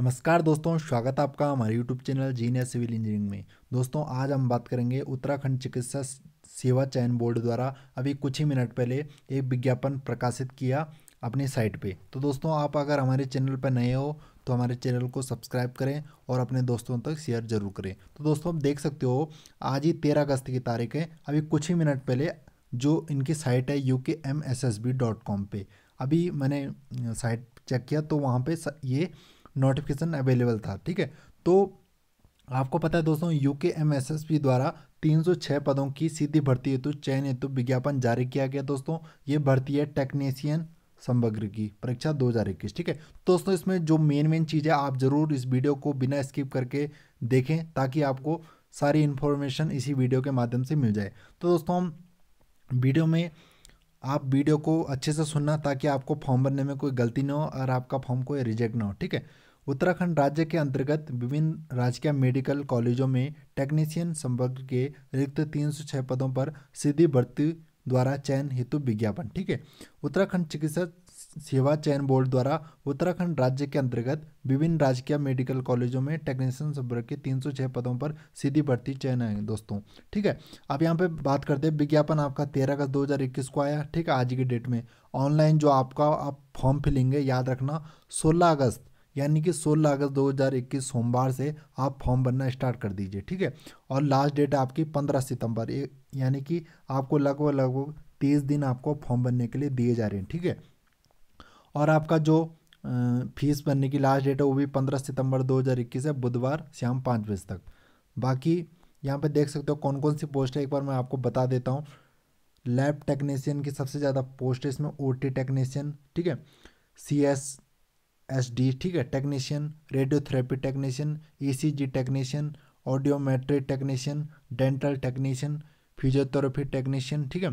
नमस्कार दोस्तों स्वागत है आपका हमारे यूट्यूब चैनल जीनियर सिविल इंजीनियरिंग में दोस्तों आज हम बात करेंगे उत्तराखंड चिकित्सा सेवा चयन बोर्ड द्वारा अभी कुछ ही मिनट पहले एक विज्ञापन प्रकाशित किया अपनी साइट पे तो दोस्तों आप अगर हमारे चैनल पर नए हो तो हमारे चैनल को सब्सक्राइब करें और अपने दोस्तों तक शेयर जरूर करें तो दोस्तों आप देख सकते हो आज ही तेरह अगस्त की तारीख है अभी कुछ ही मिनट पहले जो इनकी साइट है U K M S S B dot com पर अभी मैंने साइट चेक किया तो वहाँ पर ये नोटिफिकेशन अवेलेबल था ठीक है तो आपको पता है दोस्तों यूके पी द्वारा 306 पदों की सीधी भर्ती हेतु चयन हेतु विज्ञापन जारी किया गया दोस्तों ये भर्ती है टेक्नीशियन समग्र की परीक्षा इक्कीस ठीक है दोस्तों इसमें जो मेन मेन चीज़ है आप ज़रूर इस वीडियो को बिना स्किप करके देखें ताकि आपको सारी इन्फॉर्मेशन इसी वीडियो के माध्यम से मिल जाए तो दोस्तों हम वीडियो में आप वीडियो को अच्छे से सुनना ताकि आपको फॉर्म भरने में कोई गलती ना हो और आपका फॉर्म कोई रिजेक्ट ना हो ठीक है उत्तराखंड राज्य के अंतर्गत विभिन्न राजकीय मेडिकल कॉलेजों में टेक्नीशियन संवर्ग के रिक्त छः पदों पर सीधी भर्ती द्वारा चयन हेतु विज्ञापन ठीक है उत्तराखंड चिकित्सक सेवा चयन बोर्ड द्वारा उत्तराखंड राज्य के अंतर्गत विभिन्न राजकीय मेडिकल कॉलेजों में टेक्नीशियन संपर्क के 306 पदों पर सीधी भर्ती चयन आएंगे दोस्तों ठीक है अब यहाँ पे बात करते हैं विज्ञापन आपका 13 अगस्त 2021 को आया ठीक है आज की डेट में ऑनलाइन जो आपका आप फॉर्म फिलिंग है याद रखना सोलह अगस्त यानी कि 16 अगस्त 2021 सोमवार से आप फॉर्म भरना स्टार्ट कर दीजिए ठीक है और लास्ट डेट आपकी 15 सितंबर यानी कि आपको लगभग लगभग तीस दिन आपको फॉर्म भरने के लिए दिए जा रहे हैं ठीक है और आपका जो फीस भरने की लास्ट डेट है वो भी पंद्रह सितंबर इक्कीस है बुधवार शाम पाँच बजे तक बाकी यहाँ पे देख सकते हो कौन कौन सी पोस्ट है एक बार मैं आपको बता देता हूँ लैब टेक्नीशियन की सबसे ज़्यादा पोस्ट है इसमें ओ टी टेक्नीशियन ठीक है सी एस एस डी ठीक है technician radiotherapy technician E C G technician audiometry technician dental technician physiotherapy technician ठीक है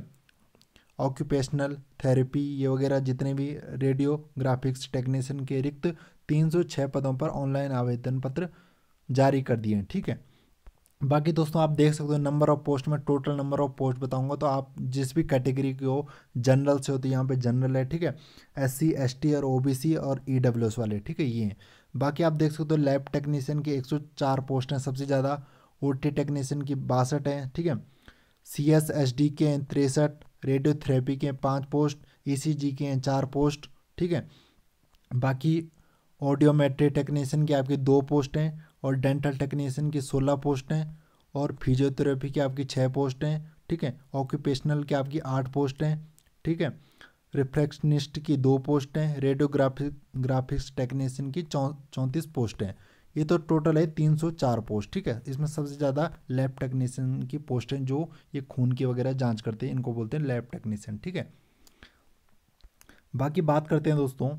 ऑक्यूपेशनल थेरेपी ये वगैरह जितने भी रेडियोग्राफिक्स टेक्नीशियन के रिक्त 306 पदों पर ऑनलाइन आवेदन पत्र जारी कर दिए हैं ठीक है बाकी दोस्तों आप देख सकते हो नंबर ऑफ पोस्ट में टोटल नंबर ऑफ पोस्ट बताऊंगा तो आप जिस भी कैटेगरी के हो जनरल से हो तो यहाँ पे जनरल है ठीक है एस सी एस टी और ओ बी सी और ई डब्ल्यू एस वाले ठीक है ये हैं बाकी आप देख सकते हो लैब टेक्नीशियन की 104 पोस्ट हैं सबसे ज़्यादा ओ टी टेक्नीशियन की बासठ हैं ठीक है सी एस एस डी के हैं तिरसठ रेडियोथेरेपी के पाँच पोस्ट ईसीजी के हैं चार पोस्ट ठीक है बाकी ऑडियोमेट्री टेक्नीशियन के आपके दो पोस्ट हैं और डेंटल टेक्नीशियन की सोलह पोस्ट हैं और फिजियोथेरेपी की आपकी छः पोस्ट हैं ठीक है ऑक्यूपेशनल की आपकी आठ पोस्ट हैं ठीक है रिफ्लेक्शनिस्ट की दो पोस्ट हैं रेडियोग्राफिक ग्राफिक्स टेक्नीशियन की चौंतीस पोस्ट हैं ये तो टोटल है 304 पोस्ट ठीक है इसमें सबसे ज़्यादा लैब टेक्नीशियन की पोस्ट हैं जो ये खून की वगैरह जांच करते हैं इनको बोलते हैं लैब टेक्नीशियन ठीक है बाकी बात करते हैं दोस्तों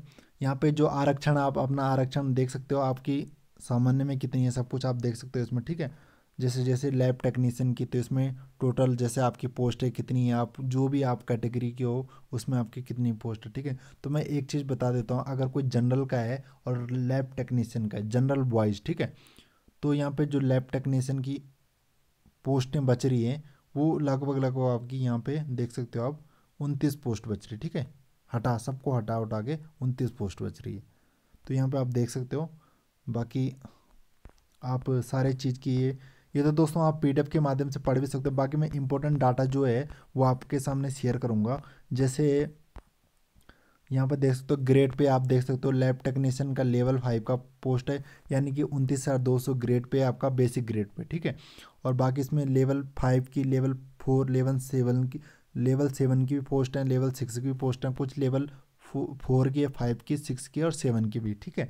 यहाँ पे जो आरक्षण आप अपना आरक्षण देख सकते हो आपकी सामान्य में कितनी है सब कुछ आप देख सकते हो इसमें ठीक है जैसे जैसे लैब टेक्नीसन की तो इसमें टोटल जैसे आपकी पोस्ट है कितनी है आप जो भी आप कैटेगरी की हो उसमें आपकी कितनी पोस्ट है ठीक है तो मैं एक चीज़ बता देता हूँ अगर कोई जनरल का है और लैब टेक्नीसन का है जनरल बॉयज़ ठीक है तो यहाँ पे जो लैब टेक्नीसन की पोस्टें बच रही हैं वो लगभग लगभग आपकी यहाँ पे देख सकते हो आप उनतीस पोस्ट बच रही ठीक है हटा सबको हटा उठा के उनतीस पोस्ट बच रही है तो यहाँ पे आप देख सकते हो बाकी आप सारे चीज़ की ये ये तो दोस्तों आप पी के माध्यम से पढ़ भी सकते हो बाकी मैं इंपॉर्टेंट डाटा जो है वो आपके सामने शेयर करूँगा जैसे यहाँ पर देख सकते हो ग्रेड पे आप देख सकते हो लैब टेक्नीशियन का लेवल फाइव का पोस्ट है यानी कि उनतीस हज़ार दो सौ ग्रेड पे आपका बेसिक ग्रेड पे ठीक है और बाकी इसमें लेवल फाइव की लेवल फोर लेवल सेवन की लेवल सेवन की भी पोस्ट हैं लेवल सिक्स की भी पोस्ट हैं कुछ लेवल फोर की है फाइव की सिक्स की और सेवन की भी ठीक है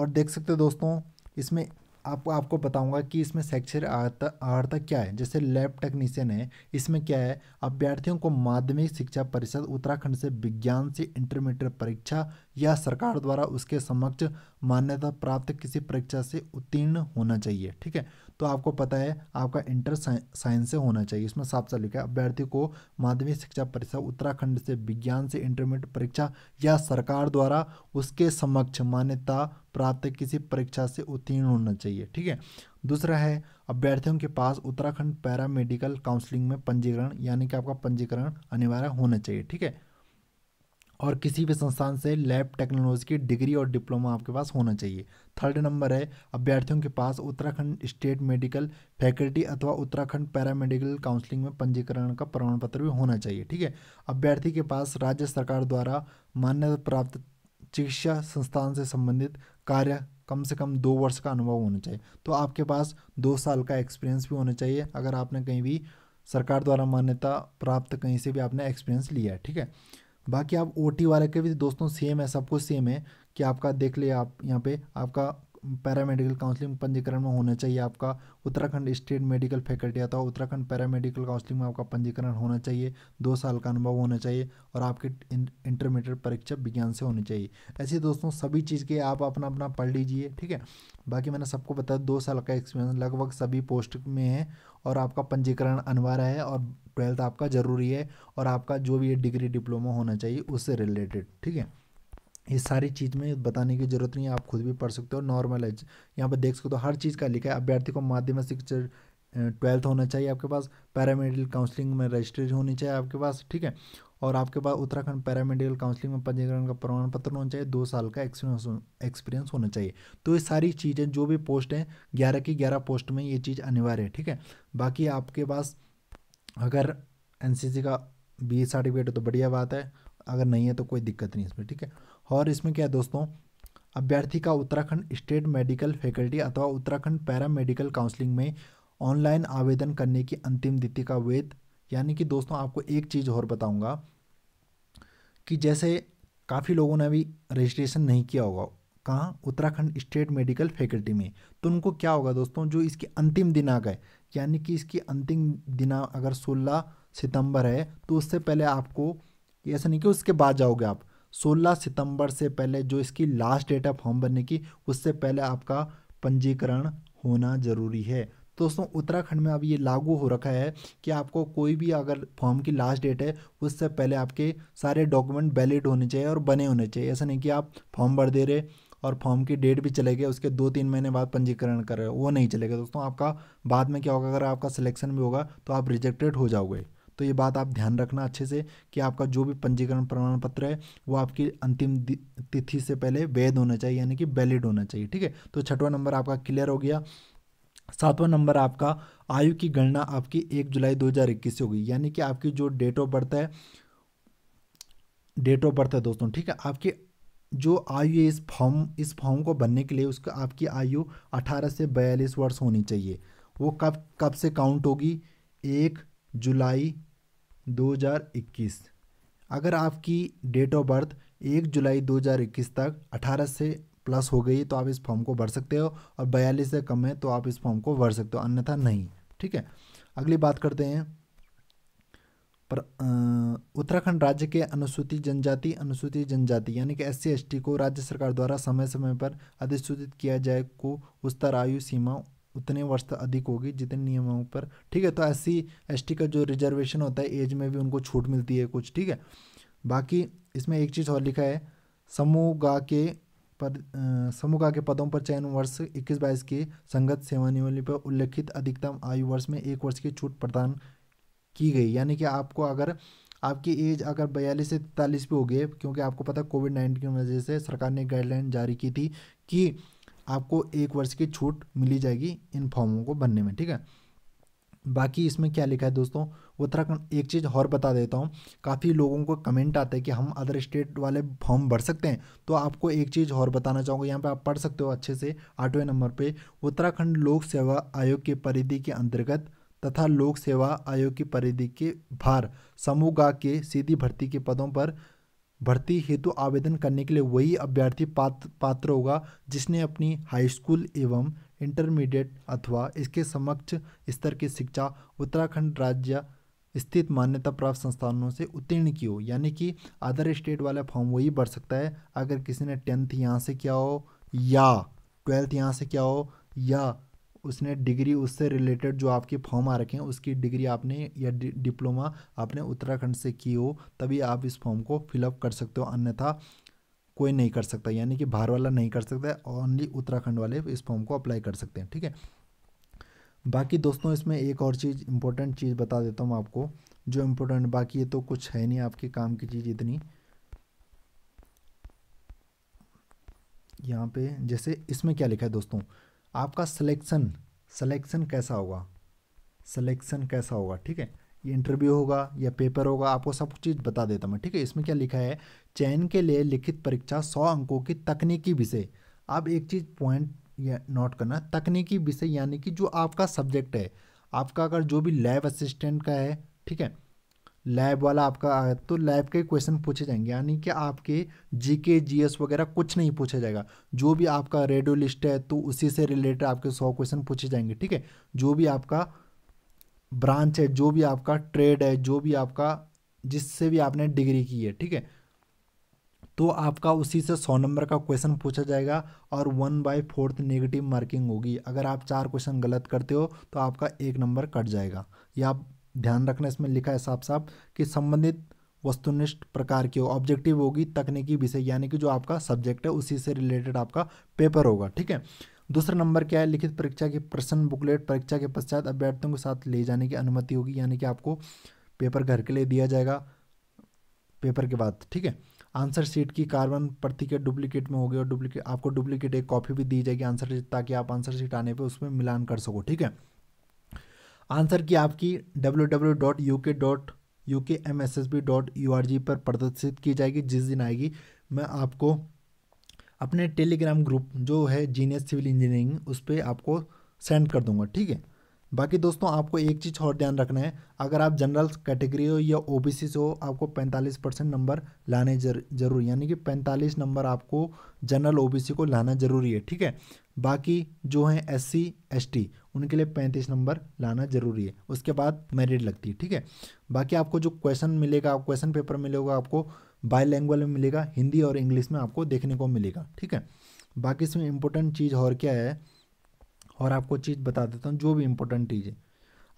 और देख सकते हो दोस्तों इसमें आपको आपको बताऊंगा कि इसमें शैक्षिक आर्ता क्या है जैसे लैब टेक्नीशियन है इसमें क्या है अभ्यर्थियों को माध्यमिक शिक्षा परिषद उत्तराखंड से विज्ञान से इंटरमीडिएट परीक्षा या सरकार द्वारा उसके समक्ष मान्यता प्राप्त किसी परीक्षा से उत्तीर्ण होना चाहिए ठीक है तो आपको पता है आपका इंटर साइंस से होना चाहिए इसमें साफ साफ लिखा अभ्यर्थी को माध्यमिक शिक्षा परिषद उत्तराखंड से विज्ञान से इंटरमीडिएट परीक्षा या सरकार द्वारा उसके समक्ष मान्यता प्राप्त किसी परीक्षा से उत्तीर्ण होना चाहिए ठीक है दूसरा है अभ्यर्थियों के पास उत्तराखंड पैरामेडिकल काउंसलिंग में पंजीकरण यानी कि आपका पंजीकरण अनिवार्य होना चाहिए ठीक है और किसी भी संस्थान से लैब टेक्नोलॉजी की डिग्री और डिप्लोमा आपके पास होना चाहिए थर्ड नंबर है अभ्यर्थियों के पास उत्तराखंड स्टेट मेडिकल फैकल्टी अथवा उत्तराखंड पैरामेडिकल काउंसलिंग में पंजीकरण का प्रमाण पत्र भी होना चाहिए ठीक है अभ्यर्थी के पास राज्य सरकार द्वारा मान्यता प्राप्त चिकित्सा संस्थान से संबंधित कार्य कम से कम दो वर्ष का अनुभव होना चाहिए तो आपके पास दो साल का एक्सपीरियंस भी होना चाहिए अगर आपने कहीं भी सरकार द्वारा मान्यता प्राप्त कहीं से भी आपने एक्सपीरियंस लिया है ठीक है बाकी आप ओ वाले के भी दोस्तों सेम है सब कुछ सेम है कि आपका देख लिया आप यहाँ पे आपका पैरामेडिकल काउंसलिंग पंजीकरण में होना चाहिए आपका उत्तराखंड स्टेट मेडिकल फैकल्टी आता है उत्तराखंड पैरामेडिकल काउंसलिंग में आपका पंजीकरण होना चाहिए दो साल का अनुभव होना चाहिए और आपकी इंटरमीडिएट परीक्षा विज्ञान से होनी चाहिए ऐसे दोस्तों सभी चीज़ के आप अपना अपना पढ़ लीजिए ठीक है बाकी मैंने सबको बताया दो साल का एक्सपीरियंस लगभग सभी पोस्ट में है और आपका पंजीकरण अनिवार्य है और ट्वेल्थ आपका ज़रूरी है और आपका जो भी डिग्री डिप्लोमा होना चाहिए उससे रिलेटेड ठीक है ये सारी चीज़ में बताने की जरूरत नहीं है आप खुद भी पढ़ सकते हो नॉर्मल है यहाँ पर देख सकते हो हर चीज़ का लिखा है अभ्यर्थी को माध्यमिक शिक्षा ट्वेल्थ होना चाहिए आपके पास पैरामेडिकल काउंसलिंग में रजिस्ट्रेशन होनी चाहिए आपके पास ठीक है और आपके पास उत्तराखंड पैरामेडिकल काउंसलिंग में पंजीकरण का प्रमाण पत्र होना चाहिए दो साल का एक्सपीरियंस एक्सपीरियंस होना चाहिए तो ये सारी चीज़ें जो भी पोस्ट हैं ग्यारह की ग्यारह पोस्ट में ये चीज़ अनिवार्य है ठीक है बाकी आपके पास अगर एन का बी सर्टिफिकेट है तो बढ़िया बात है अगर नहीं है तो कोई दिक्कत नहीं इसमें ठीक है और इसमें क्या है दोस्तों अभ्यर्थी का उत्तराखंड स्टेट मेडिकल फैकल्टी अथवा उत्तराखंड पैरा मेडिकल काउंसलिंग में ऑनलाइन आवेदन करने की अंतिम तिथि का वेद यानी कि दोस्तों आपको एक चीज़ और बताऊंगा कि जैसे काफ़ी लोगों ने अभी रजिस्ट्रेशन नहीं किया होगा कहाँ उत्तराखंड स्टेट मेडिकल फैकल्टी में तो उनको क्या होगा दोस्तों जो इसके अंतिम आ है यानी कि इसकी अंतिम दिना अगर सोलह सितंबर है तो उससे पहले आपको ऐसा नहीं कि उसके बाद जाओगे आप 16 सितंबर से पहले जो इसकी लास्ट डेट है फॉर्म भरने की उससे पहले आपका पंजीकरण होना ज़रूरी है तो दोस्तों उत्तराखंड में अब ये लागू हो रखा है कि आपको कोई भी अगर फॉर्म की लास्ट डेट है उससे पहले आपके सारे डॉक्यूमेंट वैलिड होने चाहिए और बने होने चाहिए ऐसा नहीं कि आप फॉर्म भर दे रहे और फॉर्म की डेट भी चले गए उसके दो तीन महीने बाद पंजीकरण कर रहे हो वो नहीं चलेगा दोस्तों आपका बाद में क्या होगा अगर आपका सिलेक्शन भी होगा तो आप रिजेक्टेड हो जाओगे तो ये बात आप ध्यान रखना अच्छे से कि आपका जो भी पंजीकरण प्रमाण पत्र है वो आपकी अंतिम तिथि से पहले वैध होना चाहिए यानी कि वैलिड होना चाहिए ठीक है तो छठवां नंबर आपका क्लियर हो गया सातवां नंबर आपका आयु की गणना आपकी एक जुलाई इक्कीस से होगी यानी कि आपकी जो डेट ऑफ बर्थ है डेट ऑफ बर्थ है दोस्तों ठीक है आपकी जो आयु है इस फॉर्म इस फॉर्म को भरने के लिए उसका आपकी आयु 18 से बयालीस वर्ष होनी चाहिए वो कब कब से काउंट होगी एक जुलाई 2021 अगर आपकी डेट ऑफ बर्थ एक जुलाई 2021 तक 18 से प्लस हो गई तो आप इस फॉर्म को भर सकते हो और बयालीस से कम है तो आप इस फॉर्म को भर सकते हो अन्यथा नहीं ठीक है अगली बात करते हैं पर उत्तराखंड राज्य के अनुसूचित जनजाति अनुसूचित जनजाति यानी कि एस सी को राज्य सरकार द्वारा समय समय पर अधिसूचित किया जाए को उस आयु सीमा उतने वर्ष तक अधिक होगी जितने नियमों पर ठीक है तो एस सी का जो रिजर्वेशन होता है एज में भी उनको छूट मिलती है कुछ ठीक है बाकी इसमें एक चीज़ और लिखा है समूह गा के पद समूह गा के पदों पर चयन वर्ष इक्कीस बाईस के संगत सेवानिवली पर उल्लेखित अधिकतम आयु वर्ष में एक वर्ष की छूट प्रदान की गई यानी कि आपको अगर आपकी एज अगर बयालीस से तैतालीस पे हो क्योंकि आपको पता कोविड नाइन्टीन की वजह से सरकार ने गाइडलाइन जारी की थी कि आपको एक वर्ष की छूट मिली जाएगी इन फॉर्मों को भरने में ठीक है बाकी इसमें क्या लिखा है दोस्तों उत्तराखंड एक चीज़ और बता देता हूँ काफ़ी लोगों को कमेंट आता है कि हम अदर स्टेट वाले फॉर्म भर सकते हैं तो आपको एक चीज़ और बताना चाहूँगा यहाँ पे आप पढ़ सकते हो अच्छे से आठवें नंबर पे उत्तराखंड लोक सेवा आयोग की परिधि के अंतर्गत तथा लोक सेवा आयोग की परिधि के भार समूह के सीधी भर्ती के पदों पर भर्ती हेतु आवेदन करने के लिए वही अभ्यर्थी पात्र पात्र होगा जिसने अपनी हाई स्कूल एवं इंटरमीडिएट अथवा इसके समक्ष स्तर की शिक्षा उत्तराखंड राज्य स्थित मान्यता प्राप्त संस्थानों से उत्तीर्ण की हो यानी कि अदर स्टेट वाला फॉर्म वही भर सकता है अगर किसी ने टेंथ यहाँ से किया हो या ट्वेल्थ यहाँ से किया हो या उसने डिग्री उससे रिलेटेड जो आपके फॉर्म आ रखे हैं उसकी डिग्री आपने या डि, डिप्लोमा आपने उत्तराखंड से की हो तभी आप इस फॉर्म को फिलअप कर सकते हो अन्यथा कोई नहीं कर सकता यानी कि बाहर वाला नहीं कर सकता ओनली उत्तराखंड वाले इस फॉर्म को अप्लाई कर सकते हैं ठीक है बाकी दोस्तों इसमें एक और चीज़ इम्पोर्टेंट चीज़ बता देता हूँ आपको जो इम्पोर्टेंट बाकी ये तो कुछ है नहीं आपके काम की चीज़ इतनी यहाँ पे जैसे इसमें क्या लिखा है दोस्तों आपका सिलेक्शन सिलेक्शन कैसा होगा सिलेक्शन कैसा होगा ठीक है ये इंटरव्यू होगा या पेपर होगा आपको सब चीज़ बता देता मैं ठीक है इसमें क्या लिखा है चयन के लिए लिखित परीक्षा सौ अंकों की तकनीकी विषय आप एक चीज़ पॉइंट नोट करना तकनीकी विषय यानी कि जो आपका सब्जेक्ट है आपका अगर जो भी लैब असिस्टेंट का है ठीक है लैब वाला आपका तो लैब के क्वेश्चन पूछे जाएंगे यानी कि आपके जीके जीएस वगैरह कुछ नहीं पूछा जाएगा जो भी आपका रेडियो लिस्ट है तो उसी से रिलेटेड आपके सौ क्वेश्चन पूछे जाएंगे ठीक है जो भी आपका ब्रांच है जो भी आपका ट्रेड है जो भी आपका जिससे भी आपने डिग्री की है ठीक है तो आपका उसी से सौ नंबर का क्वेश्चन पूछा जाएगा और one by fourth negative marking होगी अगर आप चार क्वेश्चन गलत करते हो तो आपका एक नंबर कट जाएगा या ध्यान रखना इसमें लिखा है साफ साफ कि संबंधित वस्तुनिष्ठ प्रकार की हो ऑब्जेक्टिव होगी तकनीकी विषय यानी कि जो आपका सब्जेक्ट है उसी से रिलेटेड आपका पेपर होगा ठीक है दूसरा नंबर क्या है लिखित परीक्षा की प्रश्न बुकलेट परीक्षा के पश्चात अभ्यर्थियों के साथ ले जाने की अनुमति होगी यानी कि आपको पेपर घर के लिए दिया जाएगा पेपर के बाद ठीक है आंसर शीट की कार्बन प्रति के डुप्लीकेट में होगी और डुप्लीकेट आपको डुप्लीकेट एक कॉपी भी दी जाएगी आंसर शीट ताकि आप आंसर शीट आने पर उसमें मिलान कर सको ठीक है आंसर की आपकी W W dot U K dot U K M S S B dot U R G पर प्रदर्शित की जाएगी जिस दिन आएगी मैं आपको अपने टेलीग्राम ग्रुप जो है जीनियस सिविल इंजीनियरिंग उस पर आपको सेंड कर दूंगा ठीक है बाकी दोस्तों आपको एक चीज़ और ध्यान रखना है अगर आप जनरल कैटेगरी हो या ओ बी से हो आपको पैंतालीस परसेंट नंबर लाने जर, जरूरी यानी कि पैंतालीस नंबर आपको जनरल ओ बी सी को लाना जरूरी है ठीक है बाकी जो हैं एस सी एस टी उनके लिए पैंतीस नंबर लाना जरूरी है उसके बाद मेरिट लगती है ठीक है बाकी आपको जो क्वेश्चन मिलेगा क्वेश्चन पेपर मिलेगा आपको बाई लैंग्वेज में मिलेगा हिंदी और इंग्लिश में आपको देखने को मिलेगा ठीक है बाकी इसमें इंपॉर्टेंट चीज़ और क्या है और आपको चीज़ बता देता हूँ जो भी इंपॉर्टेंट चीज़ है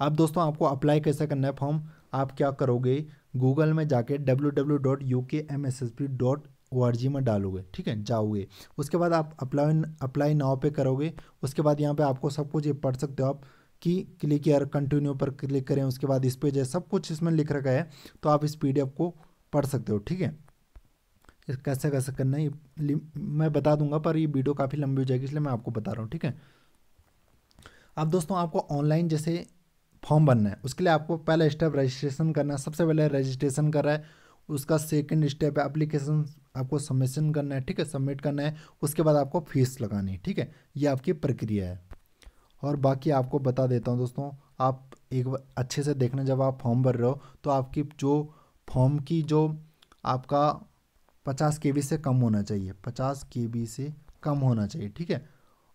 अब दोस्तों आपको अप्लाई कैसे करना है फॉर्म आप क्या करोगे गूगल में जाके W W dot U K M S S P dot O R G में डालोगे ठीक है जाओगे उसके बाद आप अप्लाई अप्लाई नाव पे करोगे उसके बाद यहाँ पे आपको सब कुछ ये पढ़ सकते हो आप कि क्लिक यार कंटिन्यू पर क्लिक करें उसके बाद इस पेज है सब कुछ इसमें लिख रखा है तो आप इस पी को पढ़ सकते हो ठीक है कैसे कैसे करना है मैं बता दूंगा पर ये वीडियो काफ़ी लंबी हो जाएगी इसलिए मैं आपको बता रहा हूँ ठीक है अब दोस्तों आपको ऑनलाइन जैसे फॉर्म भरना है उसके लिए आपको पहला स्टेप रजिस्ट्रेशन करना है सबसे पहले रजिस्ट्रेशन कर रहा है उसका सेकंड स्टेप है एप्लीकेशन आपको सबमिशन करना है ठीक है सबमिट करना है उसके बाद आपको फीस लगानी है ठीक है ये आपकी प्रक्रिया है और बाकी आपको बता देता हूँ दोस्तों आप एक अच्छे से देखना जब आप फॉर्म भर रहे हो तो आपकी जो फॉर्म की जो आपका पचास के से कम होना चाहिए पचास के से कम होना चाहिए ठीक है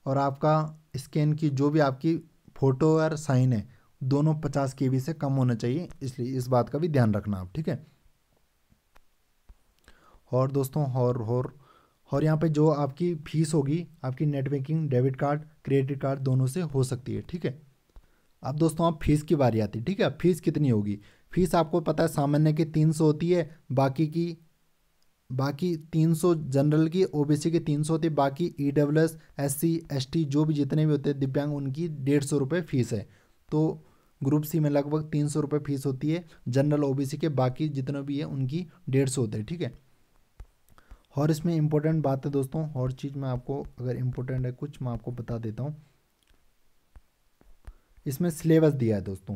और आपका स्कैन की जो भी आपकी फ़ोटो और साइन है दोनों पचास के से कम होना चाहिए इसलिए इस बात का भी ध्यान रखना आप ठीक है और दोस्तों और और और यहाँ पे जो आपकी फीस होगी आपकी net banking debit card credit card दोनों से हो सकती है ठीक है अब दोस्तों आप फीस की बारी आती है ठीक है फीस कितनी होगी फीस आपको पता है सामान्य की तीन सौ होती है बाकी की बाकी 300 जनरल की ओबीसी के 300 होती बाकी E W S S C S T जो भी जितने भी होते हैं दिव्यांग उनकी डेढ़ सौ रुपये फ़ीस है तो ग्रुप सी में लगभग तीन सौ रुपये फ़ीस होती है जनरल ओबीसी के बाकी जितने भी है उनकी डेढ़ सौ होते हैं ठीक है और इसमें इम्पोर्टेंट बात है दोस्तों और चीज़ मैं आपको अगर इम्पोर्टेंट है कुछ मैं आपको बता देता हूँ इसमें सिलेबस दिया है दोस्तों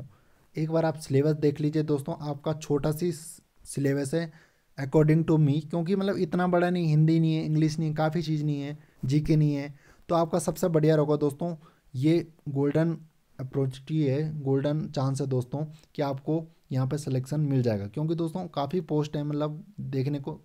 एक बार आप सिलेबस देख लीजिए दोस्तों आपका छोटा सी सिलेबस है अकॉर्डिंग टू मी क्योंकि मतलब इतना बड़ा नहीं हिंदी नहीं है इंग्लिश नहीं है काफ़ी चीज़ नहीं है जी के नहीं है तो आपका सबसे बढ़िया रहेगा दोस्तों ये गोल्डन अपॉर्चुनिटी है गोल्डन चांस है दोस्तों कि आपको यहाँ पे सिलेक्शन मिल जाएगा क्योंकि दोस्तों काफ़ी पोस्ट है मतलब देखने को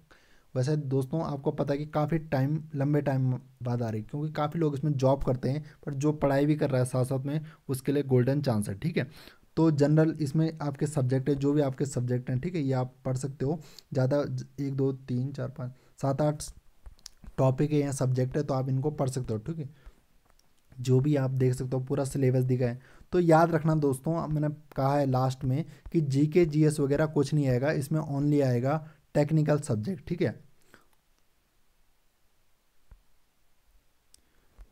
वैसे दोस्तों आपको पता है कि काफ़ी टाइम लंबे टाइम बाद आ रही है क्योंकि काफ़ी लोग इसमें जॉब करते हैं पर जो पढ़ाई भी कर रहा है साथ साथ में उसके लिए गोल्डन चांस है ठीक है तो जनरल इसमें आपके सब्जेक्ट है जो भी आपके सब्जेक्ट हैं ठीक है ये आप पढ़ सकते हो ज़्यादा एक दो तीन चार पाँच सात आठ टॉपिक है या सब्जेक्ट है तो आप इनको पढ़ सकते हो ठीक है जो भी आप देख सकते हो पूरा सिलेबस दिखा है तो याद रखना दोस्तों मैंने कहा है लास्ट में कि जी के जी एस वगैरह कुछ नहीं आएगा इसमें ओनली आएगा टेक्निकल सब्जेक्ट ठीक है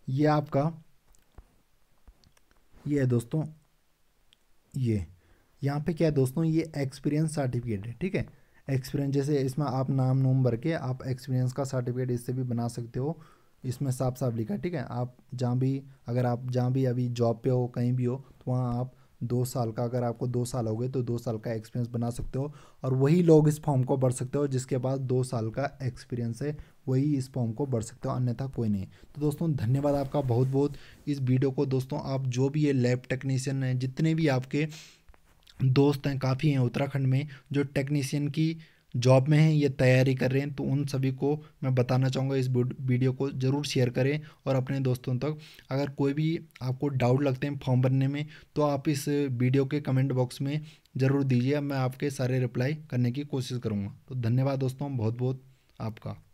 ये आपका ये है दोस्तों ये यहाँ पे क्या है दोस्तों ये एक्सपीरियंस सर्टिफिकेट है ठीक है एक्सपीरियंस जैसे इसमें आप नाम नूम भर के आप एक्सपीरियंस का सर्टिफिकेट इससे भी बना सकते हो इसमें साफ साफ लिखा ठीक है आप जहाँ भी अगर आप जहाँ भी अभी जॉब पे हो कहीं भी हो तो वहाँ आप दो साल का अगर आपको दो साल हो गए तो दो साल का एक्सपीरियंस बना सकते हो और वही लोग इस फॉर्म को भर सकते हो जिसके पास दो साल का एक्सपीरियंस है वही इस फॉर्म को भर सकते हो अन्यथा कोई नहीं तो दोस्तों धन्यवाद आपका बहुत बहुत इस वीडियो को दोस्तों आप जो भी ये लैब टेक्नीशियन हैं जितने भी आपके दोस्त हैं काफ़ी हैं उत्तराखंड में जो टेक्नीशियन की जॉब में हैं या तैयारी कर रहे हैं तो उन सभी को मैं बताना चाहूँगा इस वीडियो को ज़रूर शेयर करें और अपने दोस्तों तक अगर कोई भी आपको डाउट लगते हैं फॉर्म भरने में तो आप इस वीडियो के कमेंट बॉक्स में ज़रूर दीजिए मैं आपके सारे रिप्लाई करने की कोशिश करूँगा तो धन्यवाद दोस्तों बहुत बहुत आपका